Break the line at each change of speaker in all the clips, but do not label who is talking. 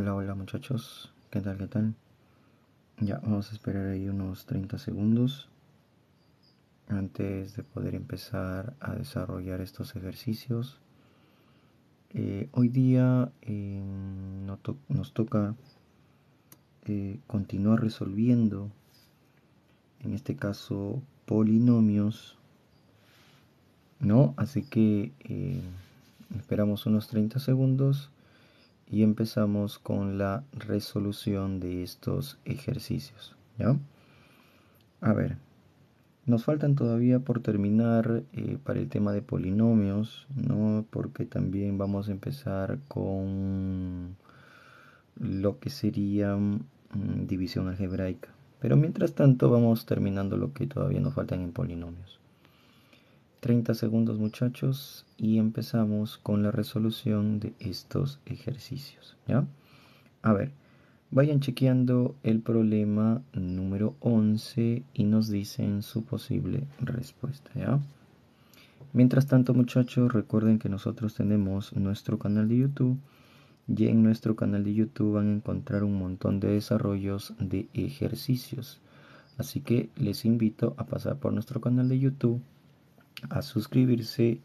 Hola, hola muchachos. ¿Qué tal? ¿Qué tal? Ya, vamos a esperar ahí unos 30 segundos antes de poder empezar a desarrollar estos ejercicios. Eh, hoy día em, nos toca eh, continuar resolviendo, en este caso, polinomios, ¿no? Así que em, esperamos unos 30 segundos y empezamos con la resolución de estos ejercicios. A ver, nos faltan todavía por terminar eh, para el tema de polinomios, ¿no? porque también vamos a empezar con lo que sería mm, división algebraica. Pero mientras tanto vamos terminando lo que todavía nos faltan en polinomios. 30 segundos muchachos y empezamos con la resolución de estos ejercicios. ¿ya? A ver, vayan chequeando el problema número 11 y nos dicen su posible respuesta. ¿ya? Mientras tanto muchachos, recuerden que nosotros tenemos nuestro canal de YouTube y en nuestro canal de YouTube van a encontrar un montón de desarrollos de ejercicios. Así que les invito a pasar por nuestro canal de YouTube a suscribirse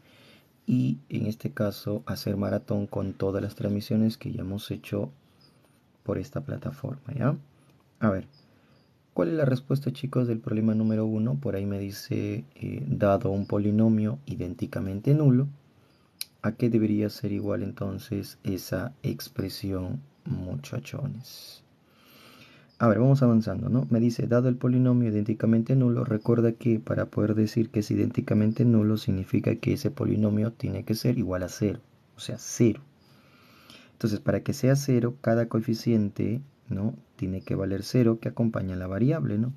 y en este caso hacer maratón con todas las transmisiones que ya hemos hecho por esta plataforma, ¿ya? A ver, ¿cuál es la respuesta chicos del problema número uno? Por ahí me dice, eh, dado un polinomio idénticamente nulo, ¿a qué debería ser igual entonces esa expresión muchachones? A ver, vamos avanzando, ¿no? Me dice, dado el polinomio idénticamente nulo, recuerda que para poder decir que es idénticamente nulo significa que ese polinomio tiene que ser igual a cero, o sea, cero. Entonces, para que sea cero, cada coeficiente, ¿no? Tiene que valer cero que acompaña a la variable, ¿no?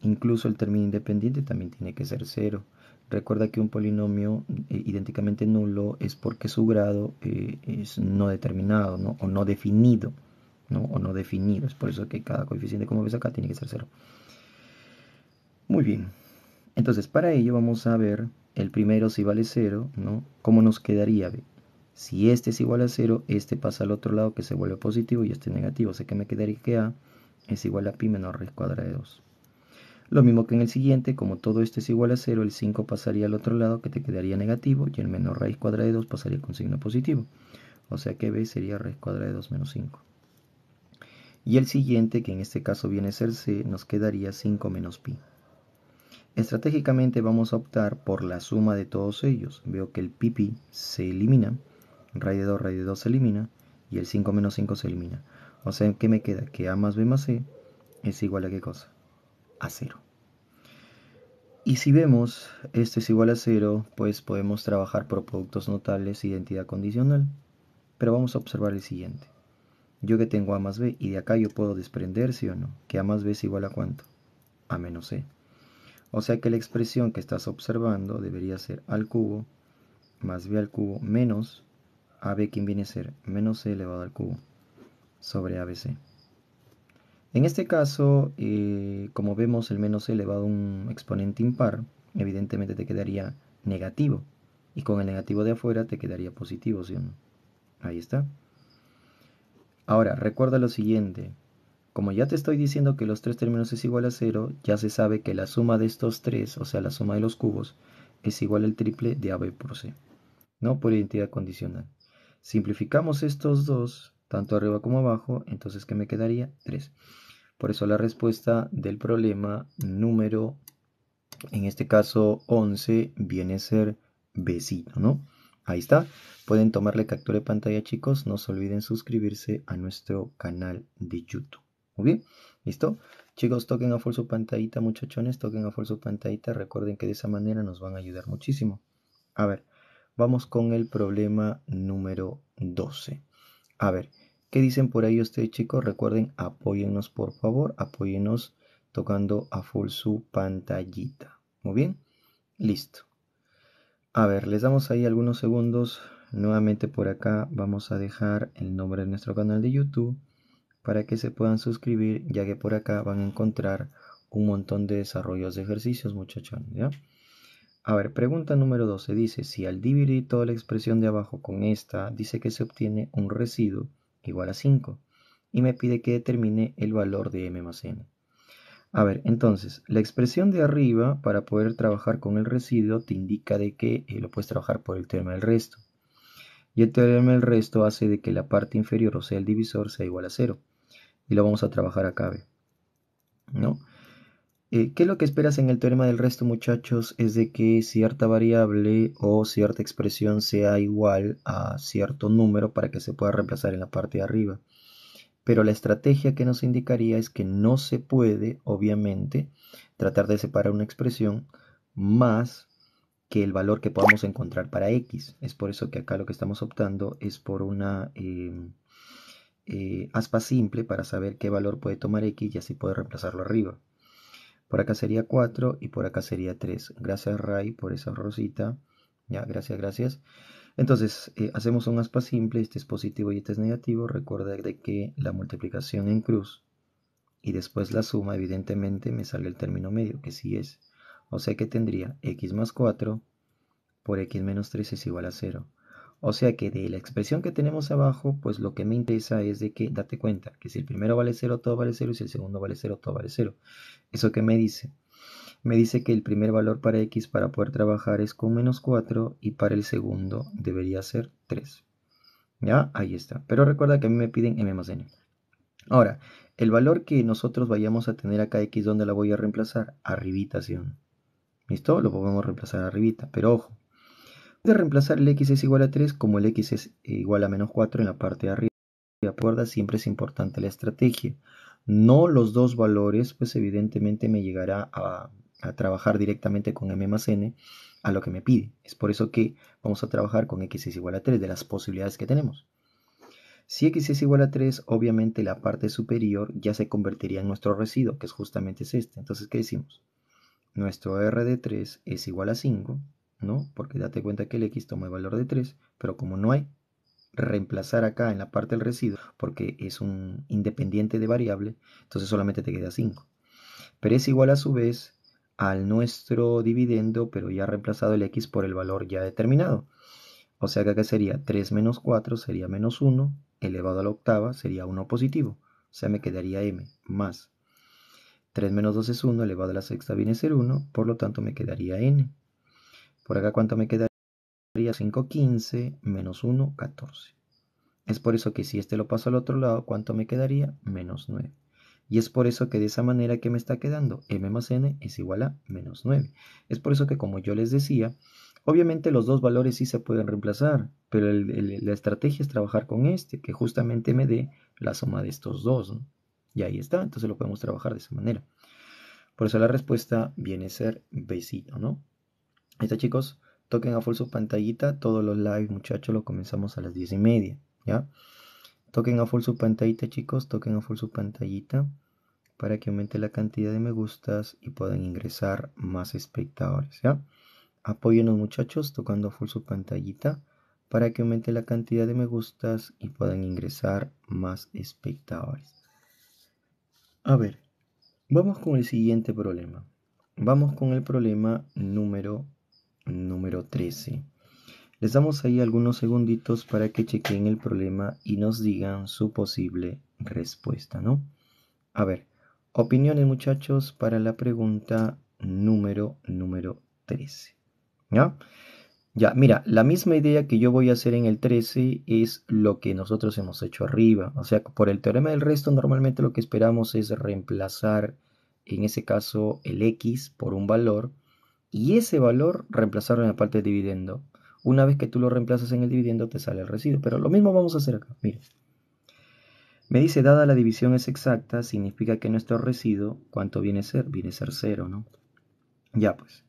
Incluso el término independiente también tiene que ser cero. Recuerda que un polinomio eh, idénticamente nulo es porque su grado eh, es no determinado, ¿no? O no definido. ¿no? o no es Por eso que cada coeficiente, como ves acá, tiene que ser 0. Muy bien. Entonces, para ello vamos a ver el primero si vale 0, ¿no? ¿Cómo nos quedaría? Si este es igual a 0, este pasa al otro lado que se vuelve positivo y este negativo. O que me quedaría que A es igual a pi menos raíz cuadrada de 2. Lo mismo que en el siguiente, como todo esto es igual a 0, el 5 pasaría al otro lado que te quedaría negativo y el menos raíz cuadrada de 2 pasaría con signo positivo. O sea que B sería raíz cuadrada de 2 menos 5. Y el siguiente, que en este caso viene a ser C, nos quedaría 5 menos pi. Estratégicamente vamos a optar por la suma de todos ellos. Veo que el pi pi se elimina, raíz de 2, raíz de 2 se elimina y el 5 menos 5 se elimina. O sea, ¿qué me queda? Que a más b más c es igual a qué cosa? A 0. Y si vemos este es igual a 0, pues podemos trabajar por productos notables, identidad condicional. Pero vamos a observar el siguiente yo que tengo A más B, y de acá yo puedo desprender, sí o no, que A más B es igual a cuánto? A menos C. O sea que la expresión que estás observando debería ser al cubo más B al cubo menos AB, ¿quién viene a ser? Menos C elevado al cubo sobre ABC. En este caso, eh, como vemos el menos C elevado a un exponente impar, evidentemente te quedaría negativo. Y con el negativo de afuera te quedaría positivo, ¿sí o no? Ahí está. Ahora, recuerda lo siguiente. Como ya te estoy diciendo que los tres términos es igual a cero, ya se sabe que la suma de estos tres, o sea, la suma de los cubos, es igual al triple de AB por C, no por identidad condicional. Simplificamos estos dos, tanto arriba como abajo, entonces ¿qué me quedaría? 3. Por eso la respuesta del problema número, en este caso 11, viene a ser vecino, ¿no? Ahí está. Pueden tomarle captura de pantalla, chicos. No se olviden suscribirse a nuestro canal de YouTube. Muy bien, ¿listo? Chicos, toquen a full su pantallita, muchachones, toquen a full su pantallita. Recuerden que de esa manera nos van a ayudar muchísimo. A ver, vamos con el problema número 12. A ver, ¿qué dicen por ahí ustedes, chicos? Recuerden, apóyennos, por favor, apóyennos tocando a full su pantallita. Muy bien, listo. A ver, les damos ahí algunos segundos. Nuevamente por acá vamos a dejar el nombre de nuestro canal de YouTube para que se puedan suscribir, ya que por acá van a encontrar un montón de desarrollos de ejercicios, muchachos. ¿ya? A ver, pregunta número 12 dice, si al dividir toda la expresión de abajo con esta, dice que se obtiene un residuo igual a 5 y me pide que determine el valor de m más n. A ver, entonces, la expresión de arriba, para poder trabajar con el residuo, te indica de que eh, lo puedes trabajar por el teorema del resto. Y el teorema del resto hace de que la parte inferior, o sea, el divisor, sea igual a cero. Y lo vamos a trabajar acá, ¿no? Eh, ¿Qué es lo que esperas en el teorema del resto, muchachos? Es de que cierta variable o cierta expresión sea igual a cierto número para que se pueda reemplazar en la parte de arriba pero la estrategia que nos indicaría es que no se puede, obviamente, tratar de separar una expresión más que el valor que podemos encontrar para x. Es por eso que acá lo que estamos optando es por una eh, eh, aspa simple para saber qué valor puede tomar x y así poder reemplazarlo arriba. Por acá sería 4 y por acá sería 3. Gracias Ray por esa rosita. Ya, gracias, gracias. Entonces, eh, hacemos un aspa simple, este es positivo y este es negativo. Recuerda de que la multiplicación en cruz y después la suma, evidentemente me sale el término medio, que sí es. O sea que tendría x más 4 por x menos 3 es igual a 0. O sea que de la expresión que tenemos abajo, pues lo que me interesa es de que date cuenta que si el primero vale 0, todo vale 0 y si el segundo vale 0, todo vale 0. ¿Eso qué me dice? me dice que el primer valor para x para poder trabajar es con menos 4 y para el segundo debería ser 3. ¿Ya? Ahí está. Pero recuerda que a mí me piden m más n. Ahora, el valor que nosotros vayamos a tener acá x, ¿dónde la voy a reemplazar? Arribita, ¿sí? ¿Listo? Lo podemos reemplazar arribita, pero ojo. De reemplazar el x es igual a 3 como el x es eh, igual a menos 4 en la parte de arriba. acuerdo siempre es importante la estrategia. No los dos valores, pues evidentemente me llegará a a trabajar directamente con M más N a lo que me pide. Es por eso que vamos a trabajar con X es igual a 3 de las posibilidades que tenemos. Si X es igual a 3, obviamente la parte superior ya se convertiría en nuestro residuo, que es justamente es este. Entonces, ¿qué decimos? Nuestro R de 3 es igual a 5, ¿no? Porque date cuenta que el X toma el valor de 3, pero como no hay reemplazar acá en la parte del residuo, porque es un independiente de variable, entonces solamente te queda 5. Pero es igual a su vez al nuestro dividendo, pero ya ha reemplazado el x por el valor ya determinado. O sea que acá sería 3 menos 4 sería menos 1, elevado a la octava sería 1 positivo. O sea, me quedaría m más 3 menos 2 es 1, elevado a la sexta viene a ser 1, por lo tanto me quedaría n. Por acá, ¿cuánto me quedaría? 5, 15, menos 1, 14. Es por eso que si este lo paso al otro lado, ¿cuánto me quedaría? Menos 9. Y es por eso que de esa manera que me está quedando m más n es igual a menos 9. Es por eso que como yo les decía, obviamente los dos valores sí se pueden reemplazar, pero la estrategia es trabajar con este, que justamente me dé la suma de estos dos. Y ahí está, entonces lo podemos trabajar de esa manera. Por eso la respuesta viene a ser besito, ¿no? Ahí está chicos, toquen a full su pantallita, todos los live muchachos lo comenzamos a las 10 y media, ¿ya? Toquen a full su pantallita, chicos. Toquen a full su pantallita para que aumente la cantidad de me gustas y puedan ingresar más espectadores, ¿ya? los muchachos, tocando a full su pantallita para que aumente la cantidad de me gustas y puedan ingresar más espectadores. A ver, vamos con el siguiente problema. Vamos con el problema número número 13. Les damos ahí algunos segunditos para que chequen el problema y nos digan su posible respuesta, ¿no? A ver, opiniones muchachos para la pregunta número, número 13. ¿Ya? Ya, mira, la misma idea que yo voy a hacer en el 13 es lo que nosotros hemos hecho arriba. O sea, por el teorema del resto normalmente lo que esperamos es reemplazar, en ese caso, el x por un valor y ese valor reemplazarlo en la parte de dividendo. Una vez que tú lo reemplazas en el dividendo, te sale el residuo. Pero lo mismo vamos a hacer acá. Mira. Me dice, dada la división es exacta, significa que nuestro residuo, ¿cuánto viene a ser? Viene a ser 0, ¿no? Ya pues.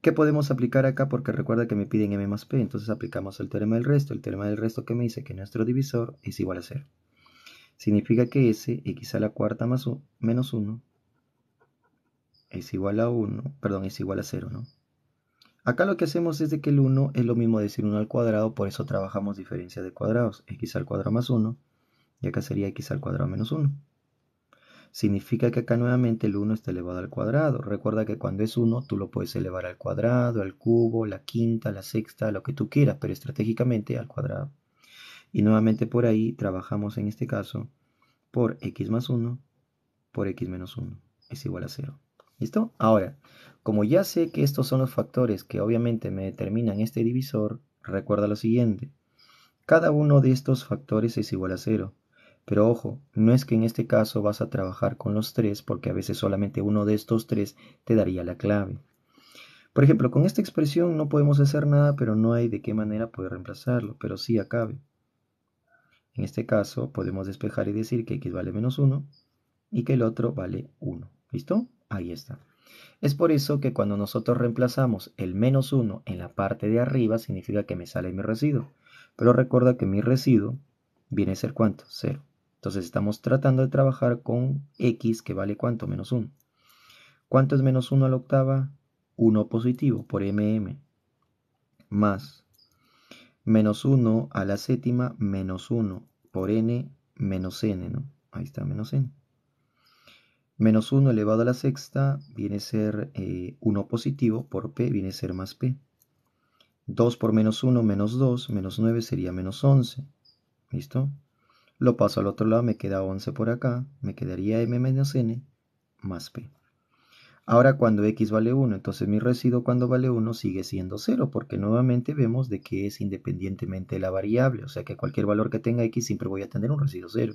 ¿Qué podemos aplicar acá? Porque recuerda que me piden m más p, entonces aplicamos el teorema del resto. El teorema del resto que me dice que nuestro divisor es igual a 0. Significa que s, x a la cuarta más menos 1, es igual a 1, perdón, es igual a 0, ¿no? Acá lo que hacemos es de que el 1 es lo mismo decir 1 al cuadrado, por eso trabajamos diferencia de cuadrados, x al cuadrado más 1, y acá sería x al cuadrado menos 1. Significa que acá nuevamente el 1 está elevado al cuadrado. Recuerda que cuando es 1 tú lo puedes elevar al cuadrado, al cubo, la quinta, la sexta, lo que tú quieras, pero estratégicamente al cuadrado. Y nuevamente por ahí trabajamos en este caso por x más 1 por x menos 1 es igual a 0. ¿Listo? Ahora, como ya sé que estos son los factores que obviamente me determinan este divisor, recuerda lo siguiente. Cada uno de estos factores es igual a cero. Pero ojo, no es que en este caso vas a trabajar con los tres porque a veces solamente uno de estos tres te daría la clave. Por ejemplo, con esta expresión no podemos hacer nada, pero no hay de qué manera poder reemplazarlo, pero sí acabe. En este caso podemos despejar y decir que x vale menos 1 y que el otro vale 1. ¿Listo? Ahí está. Es por eso que cuando nosotros reemplazamos el menos 1 en la parte de arriba, significa que me sale mi residuo. Pero recuerda que mi residuo viene a ser cuánto? 0. Entonces estamos tratando de trabajar con x que vale cuánto? Menos 1. ¿Cuánto es menos 1 a la octava? 1 positivo por mm. Más menos 1 a la séptima menos 1 por n menos n, ¿no? Ahí está menos n. Menos 1 elevado a la sexta viene a ser 1 eh, positivo por p, viene a ser más p. 2 por menos 1, menos 2, menos 9 sería menos 11. ¿Listo? Lo paso al otro lado, me queda 11 por acá, me quedaría m menos n más p. Ahora cuando x vale 1, entonces mi residuo cuando vale 1 sigue siendo 0, porque nuevamente vemos de que es independientemente de la variable, o sea que cualquier valor que tenga x siempre voy a tener un residuo 0.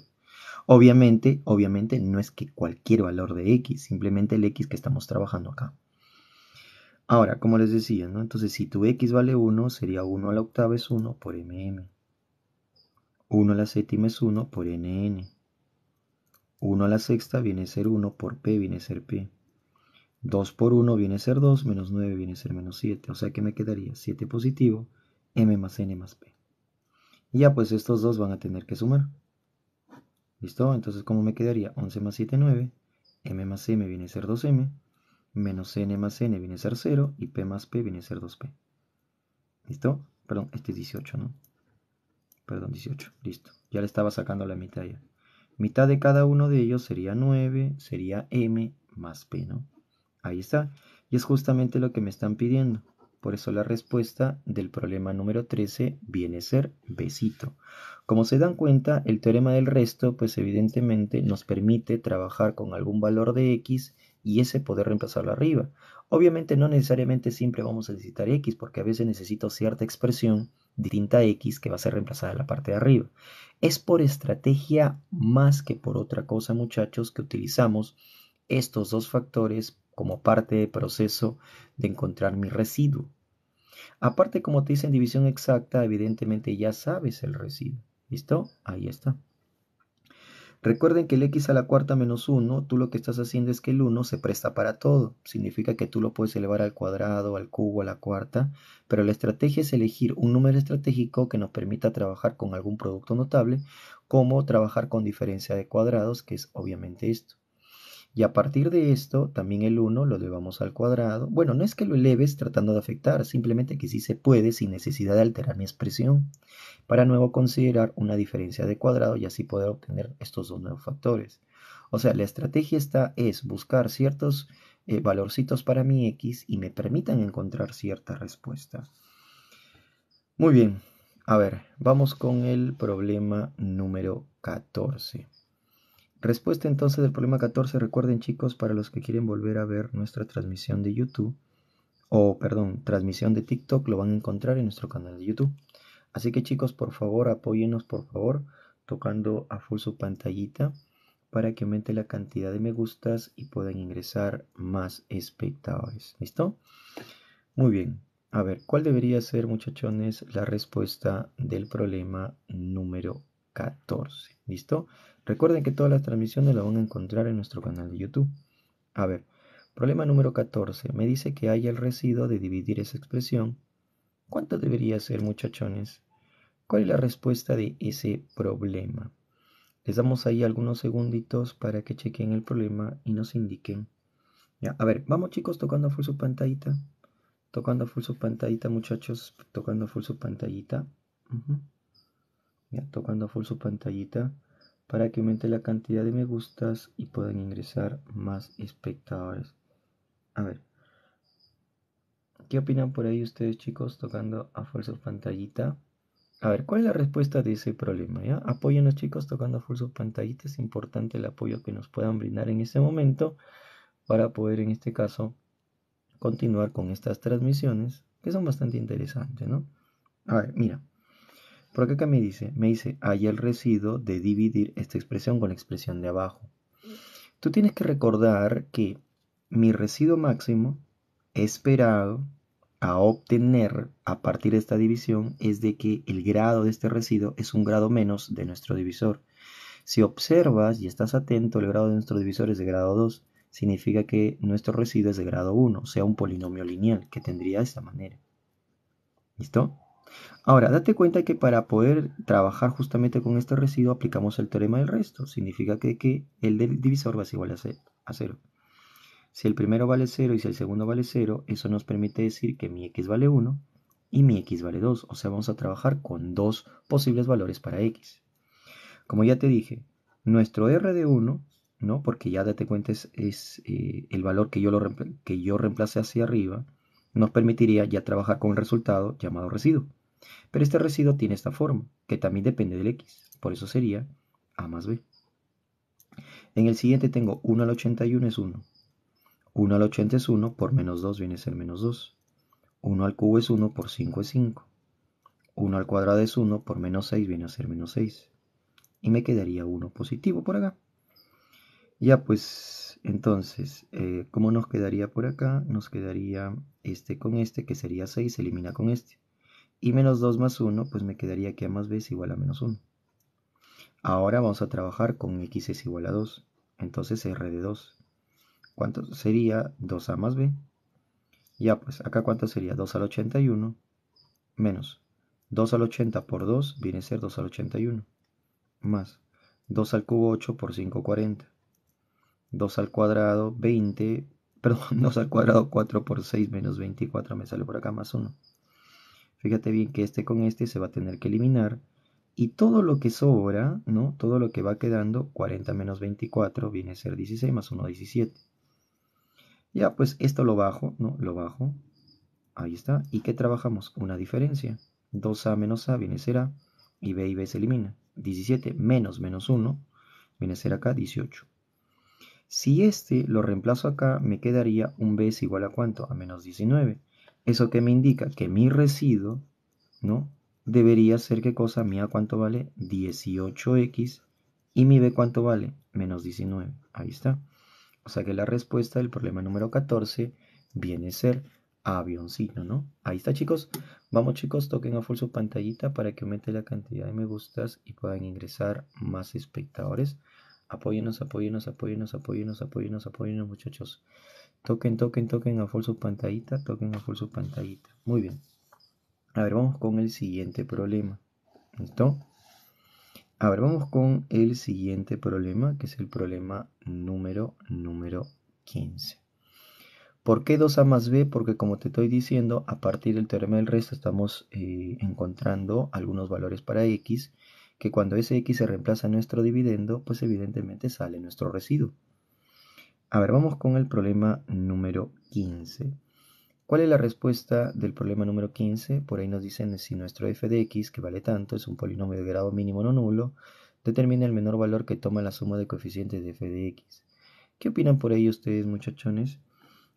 Obviamente, obviamente no es que cualquier valor de x, simplemente el x que estamos trabajando acá. Ahora, como les decía, ¿no? Entonces, si tu x vale 1, sería 1 a la octava es 1 por mm. 1 a la séptima es 1 por nn. 1 a la sexta viene a ser 1 por p viene a ser p. 2 por 1 viene a ser 2, menos 9 viene a ser menos 7. O sea que me quedaría 7 positivo, m más n más p. ya pues estos dos van a tener que sumar. ¿Listo? Entonces, ¿cómo me quedaría? 11 más 7, 9. M más M viene a ser 2M. Menos N más N viene a ser 0. Y P más P viene a ser 2P. ¿Listo? Perdón, este es 18, ¿no? Perdón, 18. Listo. Ya le estaba sacando la mitad ya. Mitad de cada uno de ellos sería 9, sería M más P, ¿no? Ahí está. Y es justamente lo que me están pidiendo. Por eso la respuesta del problema número 13 viene a ser besito. Como se dan cuenta, el teorema del resto, pues evidentemente nos permite trabajar con algún valor de x y ese poder reemplazarlo arriba. Obviamente no necesariamente siempre vamos a necesitar x, porque a veces necesito cierta expresión distinta a x que va a ser reemplazada en la parte de arriba. Es por estrategia más que por otra cosa, muchachos, que utilizamos estos dos factores como parte del proceso de encontrar mi residuo. Aparte, como te dicen división exacta, evidentemente ya sabes el residuo. ¿Listo? Ahí está. Recuerden que el x a la cuarta menos 1, tú lo que estás haciendo es que el 1 se presta para todo. Significa que tú lo puedes elevar al cuadrado, al cubo, a la cuarta. Pero la estrategia es elegir un número estratégico que nos permita trabajar con algún producto notable, como trabajar con diferencia de cuadrados, que es obviamente esto. Y a partir de esto, también el 1 lo elevamos al cuadrado. Bueno, no es que lo eleves tratando de afectar, simplemente que sí se puede sin necesidad de alterar mi expresión, para luego considerar una diferencia de cuadrado y así poder obtener estos dos nuevos factores. O sea, la estrategia está es buscar ciertos eh, valorcitos para mi x y me permitan encontrar cierta respuesta. Muy bien, a ver, vamos con el problema número 14. Respuesta entonces del problema 14, recuerden chicos, para los que quieren volver a ver nuestra transmisión de YouTube, o perdón, transmisión de TikTok, lo van a encontrar en nuestro canal de YouTube. Así que chicos, por favor, apóyenos, por favor, tocando a full su pantallita para que aumente la cantidad de me gustas y puedan ingresar más espectadores. ¿Listo? Muy bien. A ver, ¿cuál debería ser, muchachones, la respuesta del problema número 14. ¿Listo? Recuerden que todas las transmisiones las van a encontrar en nuestro canal de YouTube. A ver, problema número 14. Me dice que hay el residuo de dividir esa expresión. ¿Cuánto debería ser, muchachones? ¿Cuál es la respuesta de ese problema? Les damos ahí algunos segunditos para que chequen el problema y nos indiquen. Ya, a ver, vamos chicos tocando full su pantallita. Tocando full su pantallita, muchachos. Tocando full su pantallita ya, tocando full su pantallita para que aumente la cantidad de me gustas y puedan ingresar más espectadores. A ver, ¿qué opinan por ahí ustedes chicos tocando a full su pantallita? A ver, ¿cuál es la respuesta de ese problema? ¿ya? los chicos tocando a full su pantallita, es importante el apoyo que nos puedan brindar en este momento para poder en este caso continuar con estas transmisiones que son bastante interesantes, ¿no? A ver, mira. Por acá, me dice? Me dice, hay el residuo de dividir esta expresión con la expresión de abajo. Tú tienes que recordar que mi residuo máximo esperado a obtener a partir de esta división es de que el grado de este residuo es un grado menos de nuestro divisor. Si observas y estás atento, el grado de nuestro divisor es de grado 2. Significa que nuestro residuo es de grado 1, o sea, un polinomio lineal que tendría de esta manera. ¿Listo? Ahora, date cuenta que para poder trabajar justamente con este residuo aplicamos el teorema del resto. Significa que, el del divisor va a ser igual a 0. Si el primero vale 0 y si el segundo vale 0, eso nos permite decir que mi x vale 1 y mi x vale 2. O sea, vamos a trabajar con dos posibles valores para x. Como ya te dije, nuestro r de 1, ¿no? porque ya date cuenta es, eh, el valor que yo, lo que yo reemplace hacia arriba, nos permitiría ya trabajar con el resultado llamado residuo. Pero este residuo tiene esta forma, que también depende del x, por eso sería a más b. En el siguiente tengo 1 al 81 es 1. 1 al 80 es 1, por menos 2 viene a ser menos 2. 1 al cubo es 1, por 5 es 5. 1 al cuadrado es 1, por menos 6 viene a ser menos 6. Y me quedaría 1 positivo por acá. Ya pues, entonces, eh, ¿cómo nos quedaría por acá? Nos quedaría este con este, que sería 6, se elimina con este. Y menos 2 más 1, pues me quedaría que a más b es igual a menos 1. Ahora vamos a trabajar con x es igual a 2. Entonces r de 2. ¿Cuánto sería 2a más b? Ya, pues acá cuánto sería 2 al 81 menos 2 al 80 por 2 viene a ser 2 al 81 más 2 al cubo 8 por 5, 40. 2 al cuadrado 20, perdón, 2 al cuadrado 4 por 6 menos 24 me sale por acá más 1. Fíjate bien que este con este se va a tener que eliminar. Y todo lo que sobra, ¿no? Todo lo que va quedando, 40 menos 24 viene a ser 16 más 1, 17. Ya, pues esto lo bajo, ¿no? Lo bajo. Ahí está. ¿Y qué trabajamos? Una diferencia. 2A menos A viene a ser A. Y B y B se elimina. 17 menos menos 1 viene a ser acá 18. Si este lo reemplazo acá, me quedaría un B es igual a cuánto? A menos 19. ¿Eso que me indica? Que mi residuo, ¿no? Debería ser qué cosa, mía cuánto vale, 18x y mi B cuánto vale, menos 19. Ahí está. O sea que la respuesta del problema número 14 viene a ser avioncino, ¿no? Ahí está, chicos. Vamos, chicos, toquen a full su pantallita para que aumente la cantidad de me gustas y puedan ingresar más espectadores. Apóyenos, apóyenos, apóyenos, apóyenos, apóyenos, apóyenos, muchachos. Toquen, toquen, toquen a full su pantallita, toquen a full pantallita. Muy bien. A ver, vamos con el siguiente problema. ¿Listo? A ver, vamos con el siguiente problema, que es el problema número, número 15. ¿Por qué 2a más b? Porque como te estoy diciendo, a partir del teorema del resto estamos eh, encontrando algunos valores para x, que cuando ese x se reemplaza en nuestro dividendo, pues evidentemente sale nuestro residuo. A ver, vamos con el problema número 15. ¿Cuál es la respuesta del problema número 15? Por ahí nos dicen si nuestro f de x, que vale tanto, es un polinomio de grado mínimo no nulo, determina el menor valor que toma la suma de coeficientes de f de x. ¿Qué opinan por ahí ustedes, muchachones?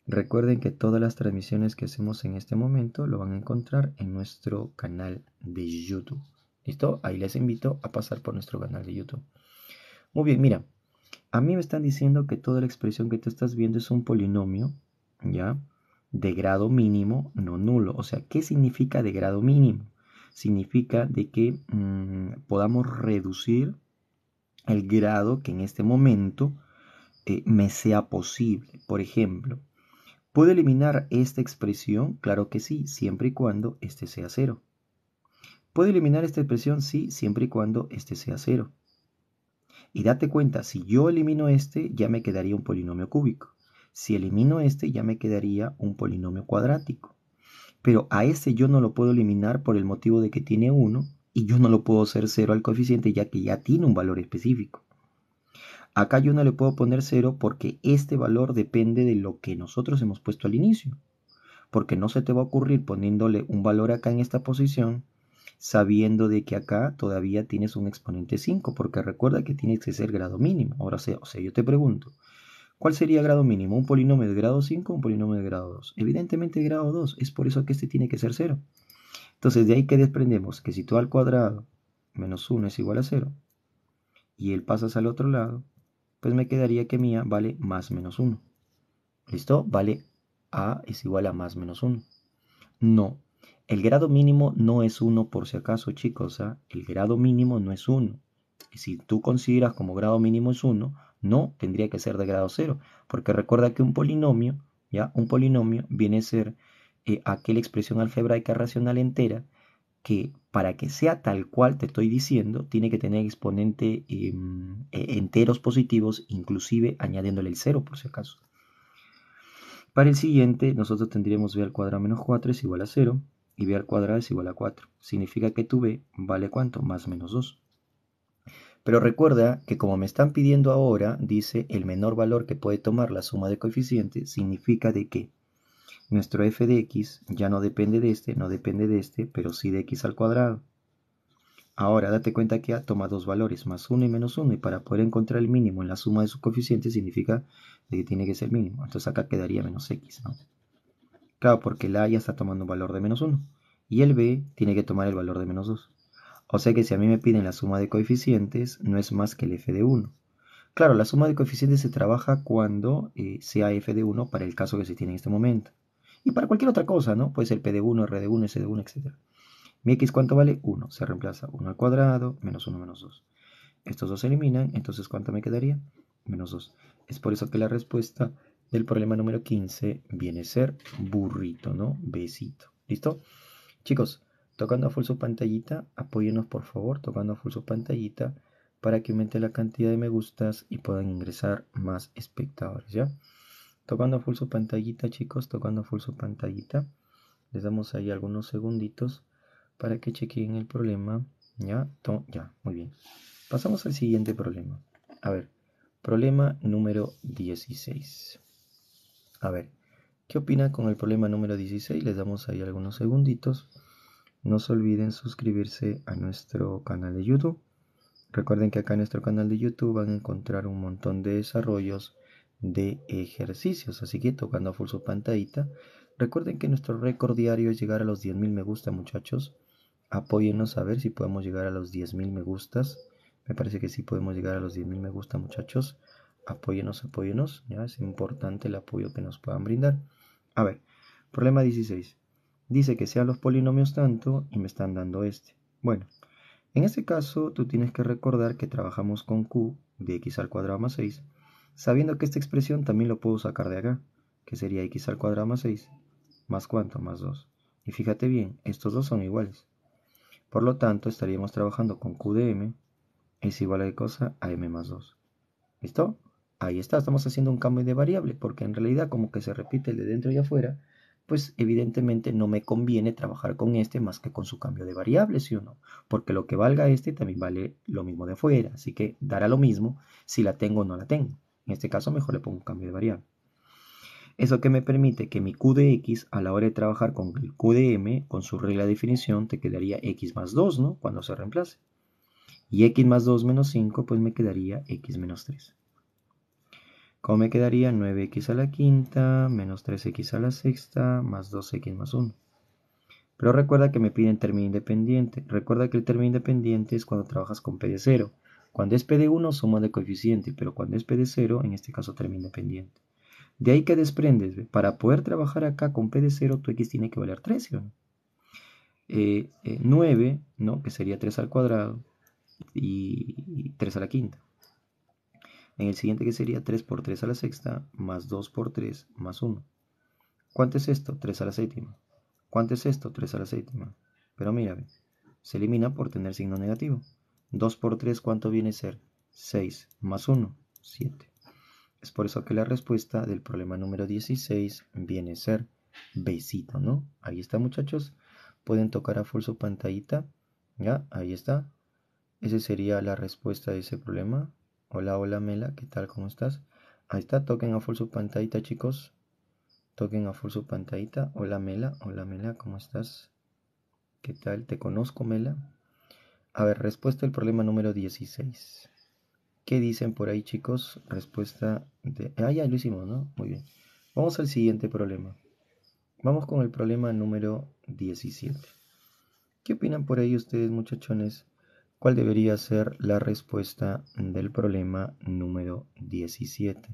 Recuerden que todas las transmisiones que hacemos en este momento lo van a encontrar en nuestro canal de YouTube. ¿Listo? Ahí les invito a pasar por nuestro canal de YouTube. Muy bien, mira, a mí me están diciendo que toda la expresión que tú estás viendo es un polinomio, ¿ya? De grado mínimo, no nulo. O sea, ¿qué significa de grado mínimo? Significa de que mm, podamos reducir el grado que en este momento eh, me sea posible. Por ejemplo, ¿puedo eliminar esta expresión? Claro que sí, siempre y cuando este sea cero. ¿Puedo eliminar esta expresión? Sí, siempre y cuando este sea cero. Y date cuenta, si yo elimino este, ya me quedaría un polinomio cúbico. Si elimino este, ya me quedaría un polinomio cuadrático. Pero a este yo no lo puedo eliminar por el motivo de que tiene 1 y yo no lo puedo hacer 0 al coeficiente ya que ya tiene un valor específico. Acá yo no le puedo poner 0 porque este valor depende de lo que nosotros hemos puesto al inicio. Porque no se te va a ocurrir poniéndole un valor acá en esta posición sabiendo de que acá todavía tienes un exponente 5, porque recuerda que tiene que ser grado mínimo. Ahora, o sea, yo te pregunto, ¿cuál sería grado mínimo? ¿Un polinomio de grado 5 o un polinomio de grado 2? Evidentemente grado 2, es por eso que este tiene que ser 0. Entonces, de ahí que desprendemos que si tú al cuadrado menos 1 es igual a 0, y él pasas al otro lado, pues me quedaría que mía vale más menos 1. ¿Listo? Vale a es igual a más menos 1. No, el grado mínimo no es 1 por si acaso, chicos. ¿ah? El grado mínimo no es 1. Y si tú consideras como grado mínimo es 1, no tendría que ser de grado 0. Porque recuerda que un polinomio, ¿ya? Un polinomio viene a ser eh, aquella expresión algebraica racional entera que para que sea tal cual te estoy diciendo, tiene que tener exponente em, e, enteros positivos, inclusive añadiéndole el 0 por si acaso. Para el siguiente, nosotros tendríamos b al cuadrado menos 4 es igual a 0 y b al cuadrado es igual a 4. Significa que tu b vale cuánto? Más menos 2. Pero recuerda que como me están pidiendo ahora, dice el menor valor que puede tomar la suma de coeficientes, significa de que nuestro f de x ya no depende de este, no depende de este, pero sí de x al cuadrado. Ahora date cuenta que A toma dos valores, más 1 y menos 1, y para poder encontrar el mínimo en la suma de sus coeficientes significa de que tiene que ser mínimo. Entonces acá quedaría menos x, ¿no? Claro, porque el A ya está tomando un valor de menos 1 y el B tiene que tomar el valor de menos 2. O sea que si a mí me piden la suma de coeficientes, no es más que el f de 1. Claro, la suma de coeficientes se trabaja cuando eh, sea f de 1 para el caso que se tiene en este momento. Y para cualquier otra cosa, ¿no? Puede ser p de 1, r de 1, s de 1, etc. Mi x cuánto vale? 1. Se reemplaza 1 al cuadrado, menos 1, menos 2. Estos dos se eliminan, entonces ¿cuánto me quedaría? Menos 2. Es por eso que la respuesta del problema número 15 viene a ser burrito, ¿no? Besito. ¿Listo? Chicos, tocando a full su pantallita, apóyenos por favor, tocando a full su pantallita para que aumente la cantidad de me gustas y puedan ingresar más espectadores, ¿ya? Tocando a full su pantallita, chicos, tocando a full su pantallita. Les damos ahí algunos segunditos para que chequen el problema, ¿ya? ya, muy bien. Pasamos al siguiente problema. A ver, problema número 16. A ver, ¿qué opina con el problema número 16? Les damos ahí algunos segunditos. No se olviden suscribirse a nuestro canal de YouTube. Recuerden que acá en nuestro canal de YouTube van a encontrar un montón de desarrollos de ejercicios. Así que tocando a full su pantallita. Recuerden que nuestro récord diario es llegar a los 10.000 me gusta, muchachos. Apóyennos a ver si podemos llegar a los 10.000 me gustas. Me parece que sí podemos llegar a los 10.000 me gusta, muchachos apóyenos, apóyenos, ya es importante el apoyo que nos puedan brindar. A ver, problema 16. Dice que sean los polinomios tanto y me están dando este. Bueno, en este caso tú tienes que recordar que trabajamos con q de x al cuadrado más 6, sabiendo que esta expresión también lo puedo sacar de acá, que sería x al cuadrado más 6, más cuánto, más 2. Y fíjate bien, estos dos son iguales. Por lo tanto, estaríamos trabajando con q de m es igual a qué cosa a m más 2. ¿Listo? ahí está, estamos haciendo un cambio de variable, porque en realidad como que se repite el de dentro y afuera, pues evidentemente no me conviene trabajar con este más que con su cambio de variable, ¿sí o no? Porque lo que valga este también vale lo mismo de afuera, así que dará lo mismo si la tengo o no la tengo. En este caso mejor le pongo un cambio de variable. Eso que me permite que mi Q de X a la hora de trabajar con el Q de M, con su regla de definición, te quedaría X más 2, ¿no? Cuando se reemplace. Y X más 2 menos 5, pues me quedaría X menos 3. ¿Cómo me quedaría 9x a la quinta menos 3x a la sexta más 2x más 1? Pero recuerda que me piden término independiente. Recuerda que el término independiente es cuando trabajas con p de 0. Cuando es p de 1 suma de coeficiente, pero cuando es p de 0, en este caso término independiente. De ahí que desprendes, para poder trabajar acá con p de 0, tu x tiene que valer 13, no? 9, eh, eh, ¿no? que sería 3 al cuadrado, y 3 a la quinta en el siguiente que sería 3 por 3 a la sexta más 2 por 3 más 1. ¿Cuánto es esto? 3 a la séptima. ¿Cuánto es esto? 3 a la séptima. Pero mira, se elimina por tener signo negativo. 2 por 3, ¿cuánto viene a ser? 6 más 1, 7. Es por eso que la respuesta del problema número 16 viene a ser besito, ¿no? Ahí está, muchachos. Pueden tocar a full su pantallita. Ya, ahí está. Esa sería la respuesta de ese problema. Hola, hola Mela, ¿qué tal? ¿Cómo estás? Ahí está, toquen a full su pantallita, chicos. Toquen a full su pantallita. Hola Mela, hola Mela, ¿cómo estás? ¿Qué tal? ¿Te conozco, Mela? A ver, respuesta al problema número 16. ¿Qué dicen por ahí, chicos? Respuesta de... Ah, ya lo hicimos, ¿no? Muy bien. Vamos al siguiente problema. Vamos con el problema número 17. ¿Qué opinan por ahí ustedes, muchachones? cuál debería ser la respuesta del problema número 17.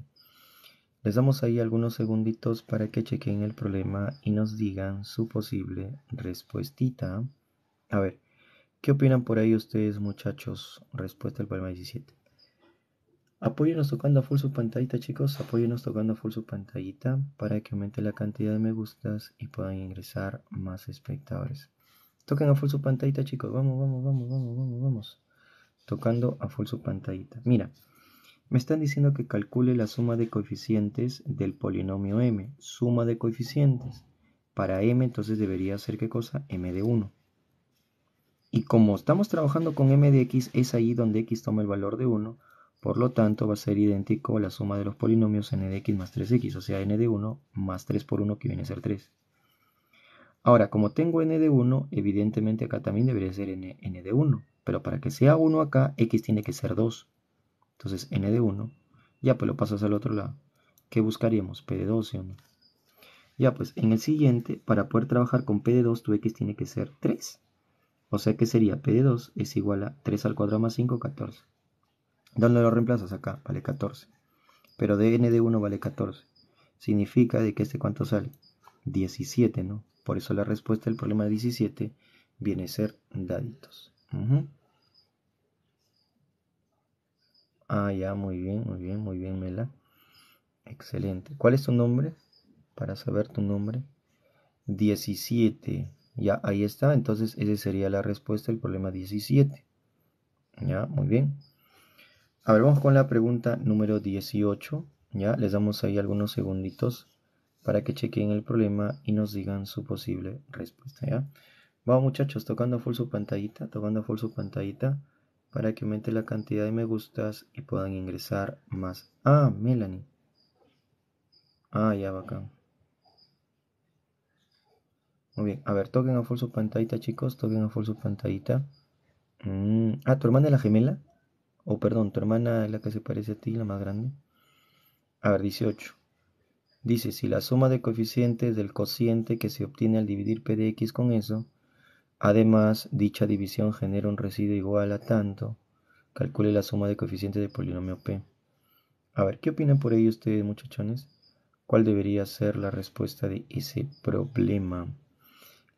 Les damos ahí algunos segunditos para que chequen el problema y nos digan su posible respuesta. A ver, ¿qué opinan por ahí ustedes muchachos? Respuesta del problema 17. Apóyenos tocando a full su pantallita, chicos. Apóyenos tocando a full su pantallita para que aumente la cantidad de me gustas y puedan ingresar más espectadores. Toquen a full su pantallita, chicos. Vamos, vamos, vamos, vamos, vamos, vamos. Tocando a full su pantallita. Mira, me están diciendo que calcule la suma de coeficientes del polinomio m. Suma de coeficientes. Para m, entonces debería ser qué cosa? m de 1. Y como estamos trabajando con m de x, es ahí donde x toma el valor de 1. Por lo tanto, va a ser idéntico a la suma de los polinomios n de x más 3x, o sea, n de 1 más 3 por 1, que viene a ser 3. Ahora, como tengo n de 1, evidentemente acá también debería ser n, de 1. Pero para que sea 1 acá, x tiene que ser 2. Entonces, n de 1. Ya, pues lo pasas al otro lado. ¿Qué buscaríamos? P de 2, o no? Ya, pues en el siguiente, para poder trabajar con P de 2, tu x tiene que ser 3. O sea que sería P de 2 es igual a 3 al cuadrado más 5, 14. ¿Dónde lo reemplazas? Acá, vale 14. Pero de n de 1 vale 14. Significa de que este cuánto sale? 17, ¿no? Por eso la respuesta del problema 17 viene a ser daditos. Ah, ya, muy bien, muy bien, muy bien, Mela. Excelente. ¿Cuál es tu nombre? Para saber tu nombre. 17. Ya, ahí está. Entonces, esa sería la respuesta del problema 17. Ya, muy bien. A ver, vamos con la pregunta número 18. Ya, les damos ahí algunos segunditos para que chequen el problema y nos digan su posible respuesta, ¿ya? Vamos muchachos, tocando full su pantallita, tocando full su pantallita para que aumente la cantidad de me gustas y puedan ingresar más. Ah, Melanie. Ah, ya, bacán. Muy bien, a ver, toquen a full su pantallita, chicos, toquen a full su pantallita. Mm, ah, ¿tu hermana es la gemela? O perdón, ¿tu hermana es la que se parece a ti, la más grande? A ver, 18. Dice, si la suma de coeficientes del cociente que se obtiene al dividir p de x con eso, además dicha división genera un residuo igual a tanto, calcule la suma de coeficientes del polinomio p. A ver, ¿qué opinan por ello ustedes, muchachones? ¿Cuál debería ser la respuesta de ese problema?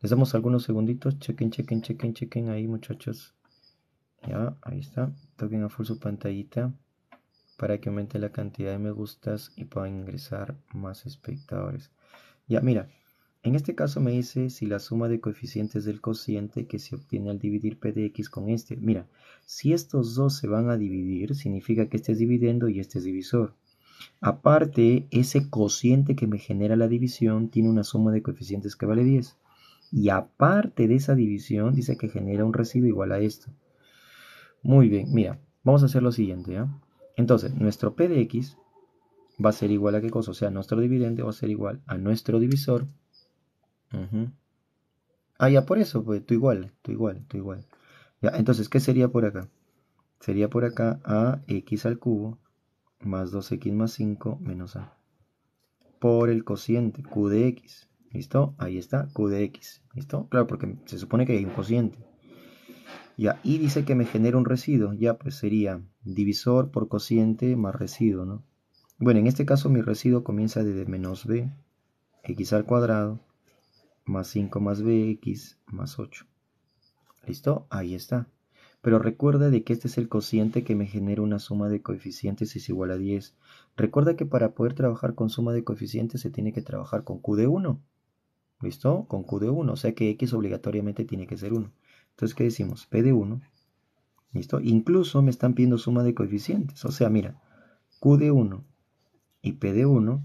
Les damos algunos segunditos. Chequen, chequen, chequen, chequen ahí, muchachos. Ya, ahí está. Toquen a full su pantallita para que aumente la cantidad de me gustas y puedan ingresar más espectadores. Ya, mira, en este caso me dice si la suma de coeficientes del cociente que se obtiene al dividir p de x con este. Mira, si estos dos se van a dividir, significa que este es dividendo y este es divisor. Aparte, ese cociente que me genera la división tiene una suma de coeficientes que vale 10. Y aparte de esa división, dice que genera un residuo igual a esto. Muy bien, mira, vamos a hacer lo siguiente. ¿ya? ¿ah? Entonces, nuestro P de X va a ser igual a qué cosa? O sea, nuestro dividendo va a ser igual a nuestro divisor. Ah, ya por eso, pues, tú igual, tú igual, tú igual. Ya, entonces, ¿qué sería por acá? Sería por acá a x al cubo más 2x más 5 menos a. Por el cociente, q de x. ¿Listo? Ahí está, q de x. ¿Listo? Claro, porque se supone que hay un cociente. Ya, y dice que me genera un residuo. Ya, pues sería divisor por cociente más residuo, ¿no? Bueno, en este caso mi residuo comienza desde menos b, x al cuadrado, más 5 más bx más 8. ¿Listo? Ahí está. Pero recuerda de que este es el cociente que me genera una suma de coeficientes es igual a 10. Recuerda que para poder trabajar con suma de coeficientes se tiene que trabajar con q de 1. ¿Listo? Con q de 1, o sea que x obligatoriamente tiene que ser 1. Entonces, ¿qué decimos? P de 1. ¿Listo? Incluso me están pidiendo suma de coeficientes. O sea, mira, Q de 1 y P de 1,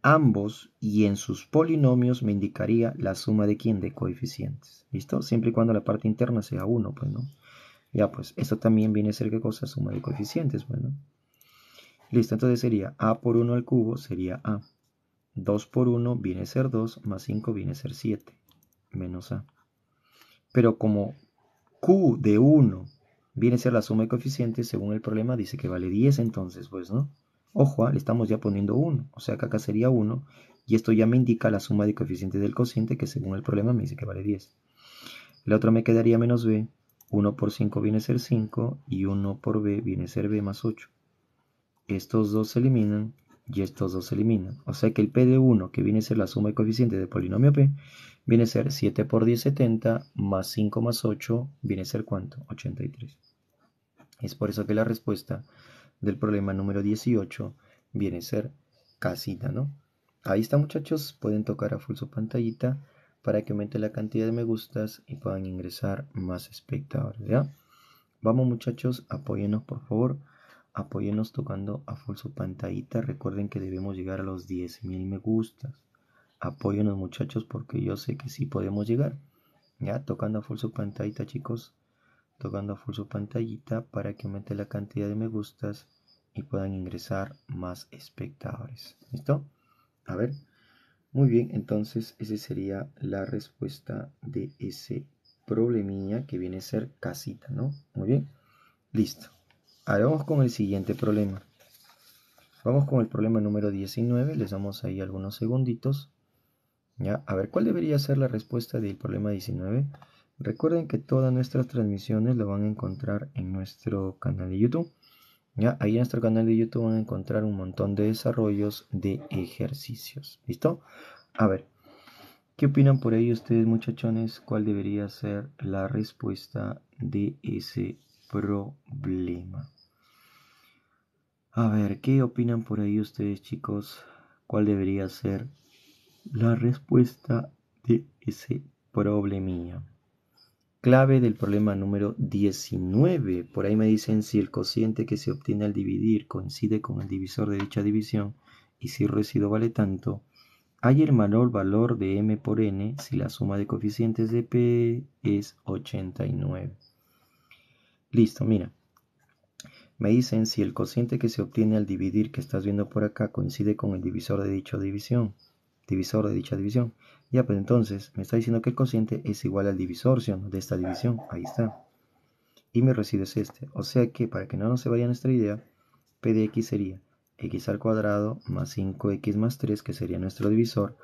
ambos y en sus polinomios me indicaría la suma de quién? De coeficientes. ¿Listo? Siempre y cuando la parte interna sea 1, pues, ¿no? Ya, pues, esto también viene a ser qué cosa? Suma de coeficientes, pues, ¿no? Listo, entonces sería A por 1 al cubo sería A. 2 por 1 viene a ser 2, más 5 viene a ser 7, menos A. Pero como Q de 1 viene a ser la suma de coeficientes, según el problema dice que vale 10 entonces, pues, ¿no? Ojo, ¿ah? le estamos ya poniendo 1, o sea que acá sería 1, y esto ya me indica la suma de coeficientes del cociente, que según el problema me dice que vale 10. La otra me quedaría menos b, 1 por 5 viene a ser 5, y 1 por b viene a ser b más 8. Estos dos se eliminan, y estos dos se eliminan. O sea que el p de 1, que viene a ser la suma de coeficientes del polinomio p, viene a ser 7 por 10, 70, más 5 más 8, viene a ser cuánto? 83. Es por eso que la respuesta del problema número 18 viene a ser casita, ¿no? Ahí está muchachos, pueden tocar a full su pantallita para que aumente la cantidad de me gustas y puedan ingresar más espectadores, ¿ya? Vamos muchachos, apóyennos por favor, apóyennos tocando a full su pantallita, recuerden que debemos llegar a los 10.000 me gustas los muchachos porque yo sé que sí podemos llegar. Ya, tocando a full su pantallita chicos. Tocando a full su pantallita para que aumente la cantidad de me gustas y puedan ingresar más espectadores. ¿Listo? A ver. Muy bien, entonces esa sería la respuesta de ese problemilla que viene a ser casita, ¿no? Muy bien. Listo. Ahora vamos con el siguiente problema. Vamos con el problema número 19. Les damos ahí algunos segunditos. ¿Ya? A ver, ¿cuál debería ser la respuesta del problema 19? Recuerden que todas nuestras transmisiones lo van a encontrar en nuestro canal de YouTube. ¿Ya? Ahí en nuestro canal de YouTube van a encontrar un montón de desarrollos de ejercicios. ¿Listo? A ver, ¿qué opinan por ahí ustedes muchachones? ¿Cuál debería ser la respuesta de ese problema? A ver, ¿qué opinan por ahí ustedes chicos? ¿Cuál debería ser la respuesta de ese problemilla. Clave del problema número 19. Por ahí me dicen si el cociente que se obtiene al dividir coincide con el divisor de dicha división y si el residuo vale tanto, hay el menor valor de m por n si la suma de coeficientes de p es 89. Listo, mira. Me dicen si el cociente que se obtiene al dividir que estás viendo por acá coincide con el divisor de dicha división divisor de dicha división. Ya, pues entonces me está diciendo que el cociente es igual al divisor de esta división. Ahí está. Y mi residuo es este. O sea que para que no nos se vaya nuestra idea, p de x sería x al cuadrado más 5x más 3, que sería nuestro divisor,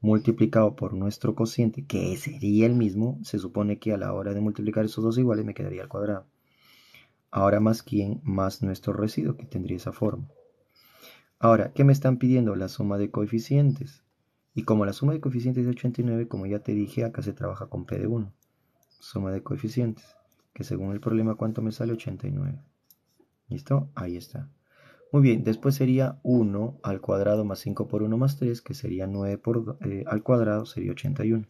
multiplicado por nuestro cociente, que sería el mismo. Se supone que a la hora de multiplicar esos dos iguales me quedaría al cuadrado. Ahora más quién más nuestro residuo, que tendría esa forma. Ahora, ¿qué me están pidiendo? La suma de coeficientes. Y como la suma de coeficientes es 89, como ya te dije, acá se trabaja con P de 1, suma de coeficientes, que según el problema, ¿cuánto me sale? 89. ¿Listo? Ahí está. Muy bien, después sería 1 al cuadrado más 5 por 1 más 3, que sería 9 por, eh, al cuadrado, sería 81.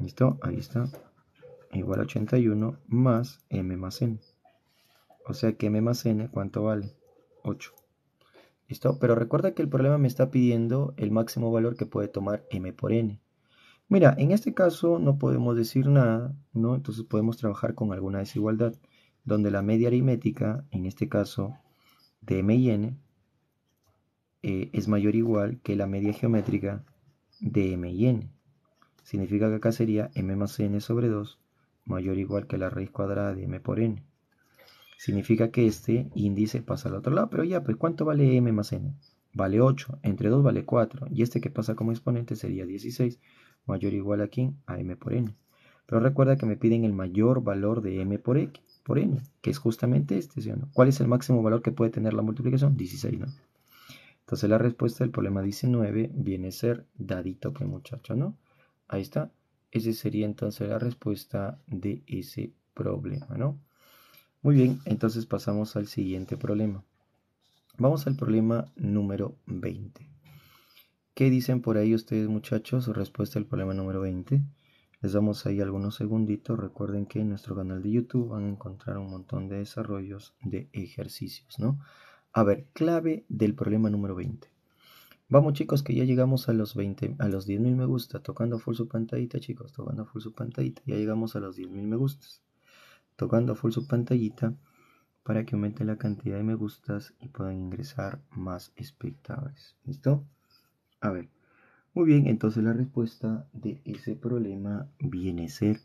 ¿Listo? Ahí está. Igual a 81 más m más n. O sea que m más n, ¿cuánto vale? 8. Pero recuerda que el problema me está pidiendo el máximo valor que puede tomar m por n. Mira, en este caso no podemos decir nada, ¿no? Entonces podemos trabajar con alguna desigualdad, donde la media aritmética, en este caso de m y n, eh, es mayor o igual que la media geométrica de m y n. Significa que acá sería m más n sobre 2 mayor o igual que la raíz cuadrada de m por n significa que este índice pasa al otro lado. Pero ya, pues ¿cuánto vale m más n? Vale 8, entre 2 vale 4, y este que pasa como exponente sería 16, mayor o igual a quién? A m por n. Pero recuerda que me piden el mayor valor de m por x, por n, que es justamente este, ¿sí o no? ¿Cuál es el máximo valor que puede tener la multiplicación? 16, ¿no? Entonces la respuesta del problema 19 viene a ser dadito, que pues, muchacho, ¿no? Ahí está. Esa sería entonces la respuesta de ese problema, ¿no? Muy bien, entonces pasamos al siguiente problema. Vamos al problema número 20. ¿Qué dicen por ahí ustedes muchachos? Respuesta al problema número 20. Les damos ahí algunos segunditos. Recuerden que en nuestro canal de YouTube van a encontrar un montón de desarrollos de ejercicios, ¿no? A ver, clave del problema número 20. Vamos chicos que ya llegamos a los 20, a los 10.000 me gusta, tocando full su pantallita chicos, tocando full su pantallita, ya llegamos a los 10.000 me gustas tocando full su pantallita para que aumente la cantidad de me gustas y puedan ingresar más espectadores. ¿Listo? A ver. Muy bien, entonces la respuesta de ese problema viene a ser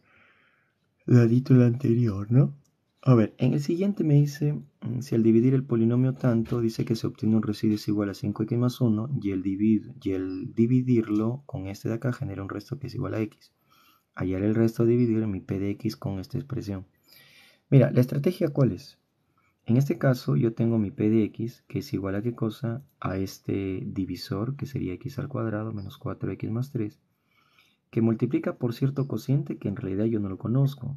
dadito el anterior, ¿no? A ver, en el siguiente me dice, mm, si al dividir el polinomio tanto, dice que se obtiene un residuo es igual a 5x más 1 y el, y el dividirlo con este de acá genera un resto que es igual a x. Hallar el resto a dividir mi p de x con esta expresión. Mira, ¿la estrategia cuál es? En este caso yo tengo mi p de x que es igual a qué cosa? A este divisor que sería x al cuadrado menos 4x más 3 que multiplica por cierto cociente que en realidad yo no lo conozco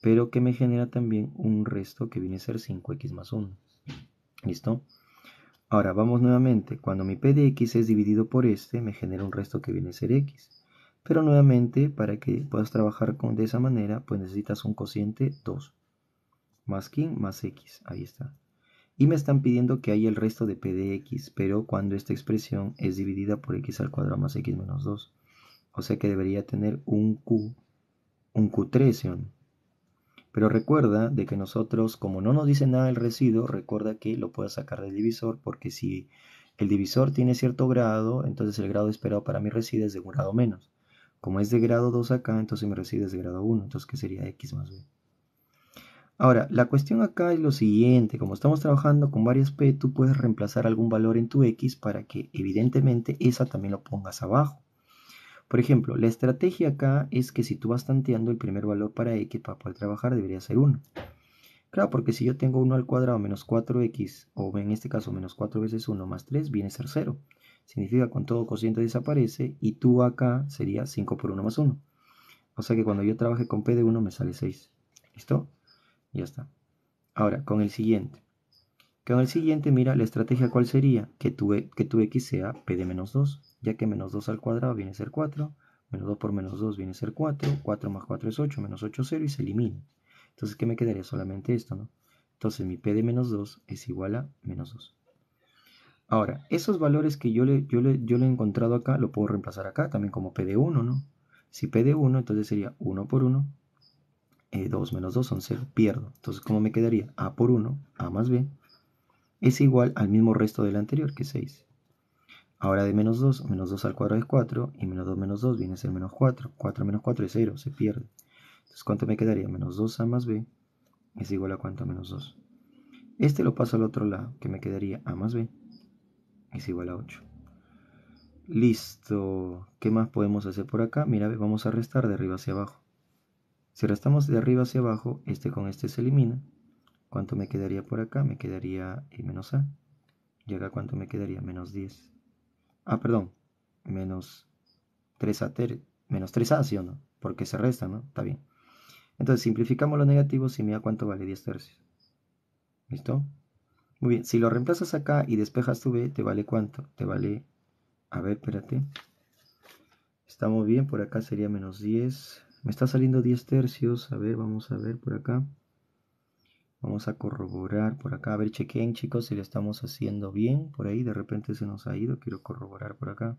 pero que me genera también un resto que viene a ser 5x más 1. ¿Listo? Ahora vamos nuevamente. Cuando mi p de x es dividido por este me genera un resto que viene a ser x. Pero nuevamente para que puedas trabajar con, de esa manera pues necesitas un cociente 2 más 15 más x. Ahí está. Y me están pidiendo que haya el resto de p de x, pero cuando esta expresión es dividida por x al cuadrado más x menos 2. O sea que debería tener un q, un q3, Pero recuerda de que nosotros, como no nos dice nada el residuo, recuerda que lo puedo sacar del divisor, porque si el divisor tiene cierto grado, entonces el grado esperado para mi residuo es de un grado menos. Como es de grado 2 acá, entonces mi residuo es de grado 1, entonces que sería x más b. Ahora, la cuestión acá es lo siguiente, como estamos trabajando con varias P, tú puedes reemplazar algún valor en tu X para que evidentemente esa también lo pongas abajo. Por ejemplo, la estrategia acá es que si tú vas tanteando el primer valor para X para poder trabajar debería ser 1. Claro, porque si yo tengo 1 al cuadrado menos 4X, o en este caso menos 4 veces 1 más 3, viene a ser 0. Significa que con todo cociente desaparece y tú acá sería 5 por 1 más 1. O sea que cuando yo trabaje con P de 1 me sale 6. ¿Listo? Ya está. Ahora, con el siguiente. Con el siguiente, mira, la estrategia cuál sería? Que tu, e, que x sea p de menos 2, ya que menos 2 al cuadrado viene a ser 4, menos 2 por menos 2 viene a ser 4, 4 más 4 es 8, menos 8 es 0 y se elimina. Entonces, ¿qué me quedaría? Solamente esto, ¿no? Entonces, mi p de menos 2 es igual a menos 2. Ahora, esos valores que yo le, yo, yo le he encontrado acá, lo puedo reemplazar acá también como p de 1, ¿no? Si p de 1, entonces sería 1 por 1, 2 eh, menos 2 son 0, pierdo. Entonces, ¿cómo me quedaría? A por 1, A más B, es igual al mismo resto del anterior, que es 6. Ahora de menos 2, menos 2 al cuadrado es 4, y menos 2 menos 2 viene a ser menos 4. 4 menos 4 es 0, se pierde. Entonces, ¿cuánto me quedaría? Menos 2A más B es igual a cuánto menos 2. Este lo paso al otro lado, que me quedaría A más B es igual a 8. Listo. ¿Qué más podemos hacer por acá? Mira, vamos a restar de arriba hacia abajo. Si restamos de arriba hacia abajo, este con este se elimina. ¿Cuánto me quedaría por acá? Me quedaría eh, menos A. Y acá cuánto me quedaría? Menos 10. Ah, perdón. Menos 3A, menos 3A, ¿sí o no? Porque se resta, ¿no? Está bien. Entonces simplificamos los negativos y mira cuánto vale 10 tercios. ¿Listo? Muy bien, si lo reemplazas acá y despejas tu B, ¿te vale cuánto? Te vale, a ver, espérate. muy bien, por acá sería menos 10 me está saliendo 10 tercios. A ver, vamos a ver por acá. Vamos a corroborar por acá. A ver, chequen chicos si le estamos haciendo bien. Por ahí de repente se nos ha ido. Quiero corroborar por acá.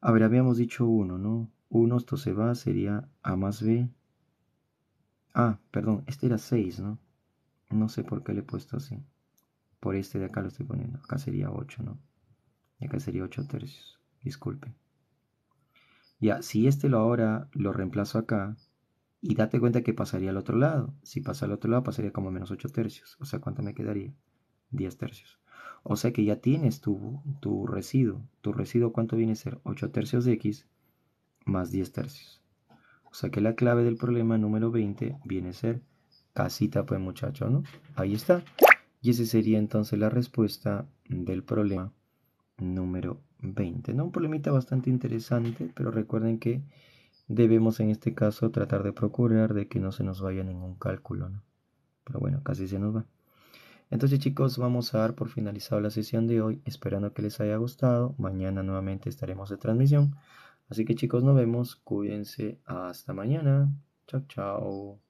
A ver, habíamos dicho 1, ¿no? 1 esto se va, sería A más B. Ah, perdón, este era 6, ¿no? No sé por qué le he puesto así. Por este de acá lo estoy poniendo. Acá sería 8, ¿no? Y acá sería 8 tercios. disculpe. Ya, si este lo ahora lo reemplazo acá, y date cuenta que pasaría al otro lado. Si pasa al otro lado, pasaría como menos 8 tercios. O sea, ¿cuánto me quedaría? 10 tercios. O sea que ya tienes tu, tu residuo. ¿Tu residuo cuánto viene a ser? 8 tercios de x más 10 tercios. O sea que la clave del problema número 20 viene a ser casita, pues muchacho, ¿no? Ahí está. Y esa sería entonces la respuesta del problema número 20. ¿no? Un problemita bastante interesante, pero recuerden que debemos en este caso tratar de procurar de que no se nos vaya ningún cálculo. ¿no? Pero bueno, casi se nos va. Entonces chicos, vamos a dar por finalizado la sesión de hoy, esperando que les haya gustado. Mañana nuevamente estaremos de transmisión. Así que chicos, nos vemos. Cuídense. Hasta mañana. Chao, chao.